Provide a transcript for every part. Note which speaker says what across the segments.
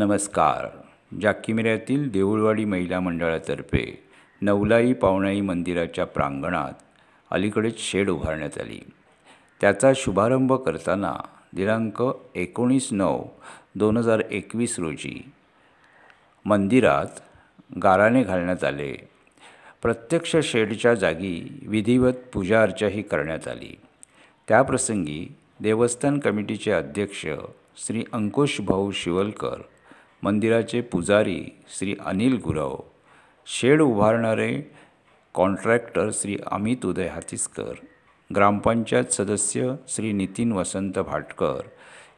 Speaker 1: नमस्कार जाकीमेऱ्यातील देऊळवाडी महिला मंडळातर्फे नवलाई पावणाई मंदिराच्या प्रांगणात अलीकडेच शेड उभारण्यात आली त्याचा शुभारंभ करताना दिनांक एकोणीस नऊ दोन हजार एकवीस रोजी मंदिरात गाराने घालण्यात आले प्रत्यक्ष शेडच्या जागी विधिवत पूजा अर्चाही करण्यात आली त्याप्रसंगी देवस्थान कमिटीचे अध्यक्ष श्री अंकुश भाऊ शिवलकर मंदिराचे पुजारी श्री अनिल गुरव शेड उभारणारे कॉन्ट्रॅक्टर श्री अमित उदय हातीसकर ग्रामपंचायत सदस्य श्री नितीन वसंत भाटकर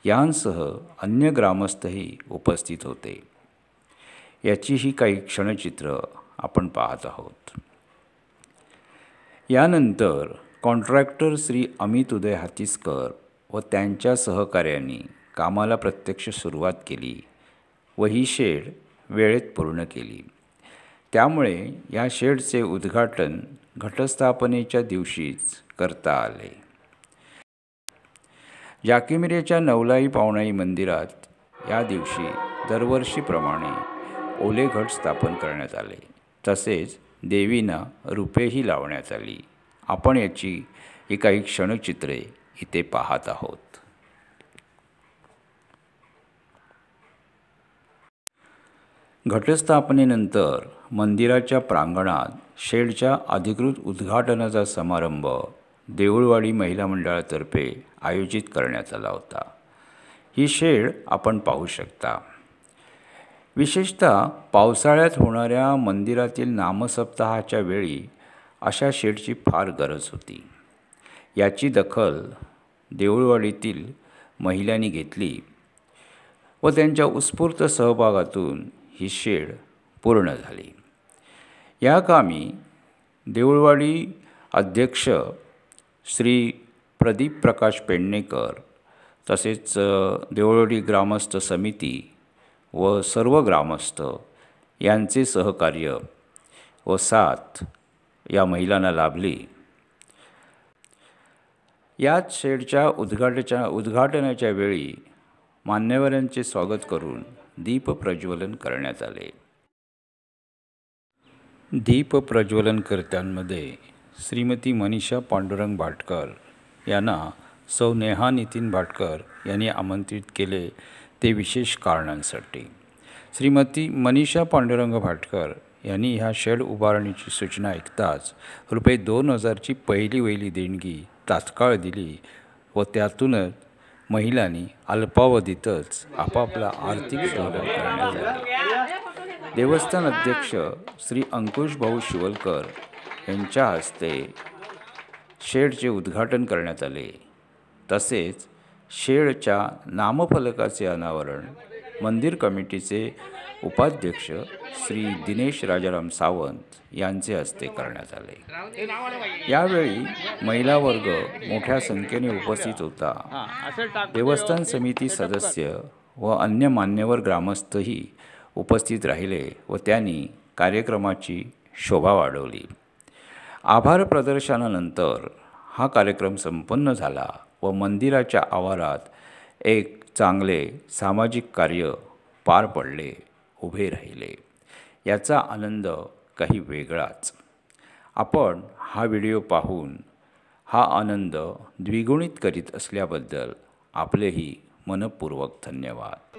Speaker 1: यांसह अन्य ग्रामस्थही उपस्थित होते याचीही काही क्षणचित्र आपण पाहत आहोत यानंतर कॉन्ट्रॅक्टर श्री अमित उदय हातीसकर व त्यांच्या सहकार्यांनी कामाला प्रत्यक्ष सुरुवात केली व ही शेड वेळेत पूर्ण केली त्यामुळे या शेडचे उद्घाटन घटस्थापनेच्या दिवशीच करता आले जाकीमिरेच्या नवलाई पावणाई मंदिरात या दिवशी दरवर्षीप्रमाणे ओले घट स्थापन करण्यात आले तसेच देवीना रुपेही लावण्यात आली आपण याची ही क्षणचित्रे इथे पाहत आहोत घटस्थापनेनंतर मंदिराच्या प्रांगणात शेडच्या अधिकृत उद्घाटनाचा समारंभ देऊळवाडी महिला मंडळातर्फे आयोजित करण्यात आला होता ही शेड आपण पाहू शकता विशेषतः पावसाळ्यात होणाऱ्या मंदिरातील नामसप्ताहाच्या वेळी अशा शेडची फार गरज होती याची दखल देऊळवाडीतील महिलांनी घेतली व त्यांच्या उत्स्फूर्त सहभागातून ही शेड पूर्ण झाली या कामी देऊळवाडी अध्यक्ष श्री प्रदीप प्रकाश पेडणेकर तसेच देऊळवाडी ग्रामस्थ समिती व सर्व ग्रामस्थ यांचे सहकार्य व साथ या महिलांना लाभली याच शेडच्या उद्घाटच्या उद्घाटनाच्या वेळी मान्यवरांचे स्वागत करून दीपप्रज्वलन करण्यात आले दीप दीपप्रज्वलनकर्त्यांमध्ये श्रीमती मनीषा पांडुरंग भाटकर यांना सौ नेहा नितीन भाटकर यांनी आमंत्रित केले ते विशेष कारणांसाठी श्रीमती मनीषा पांडुरंग भाटकर यांनी ह्या शेड उभारणीची सूचना ऐकताच रुपये दोन हजारची पहिली वेली देणगी तात्काळ दिली व त्यातूनच महिलांनी अल्पावधीतच आपापला आर्थिक सुधार करण्यात देवस्थान अध्यक्ष श्री अंकुश भाऊ शिवलकर यांच्या हस्ते शेडचे उद्घाटन करण्यात आले तसेच शेडच्या नामफलकाचे अनावरण मंदिर कमिटीचे उपाध्यक्ष श्री दिनेश राजाराम सावंत यांचे हस्ते करण्यात आले यावेळी महिला वर्ग मोठ्या संख्येने उपस्थित होता देवस्थान समिती सदस्य व अन्य मान्यवर ग्रामस्थही उपस्थित राहिले व त्यांनी कार्यक्रमाची शोभा वाढवली आभार प्रदर्शनानंतर हा कार्यक्रम संपन्न झाला व मंदिराच्या आवारात एक चांगले सामाजिक कार्य पार पडले उभे राहिले याचा आनंद काही वेगळाच आपण हा व्हिडिओ पाहून हा आनंद द्विगुणित करीत असल्याबद्दल आपलेही मनपूर्वक धन्यवाद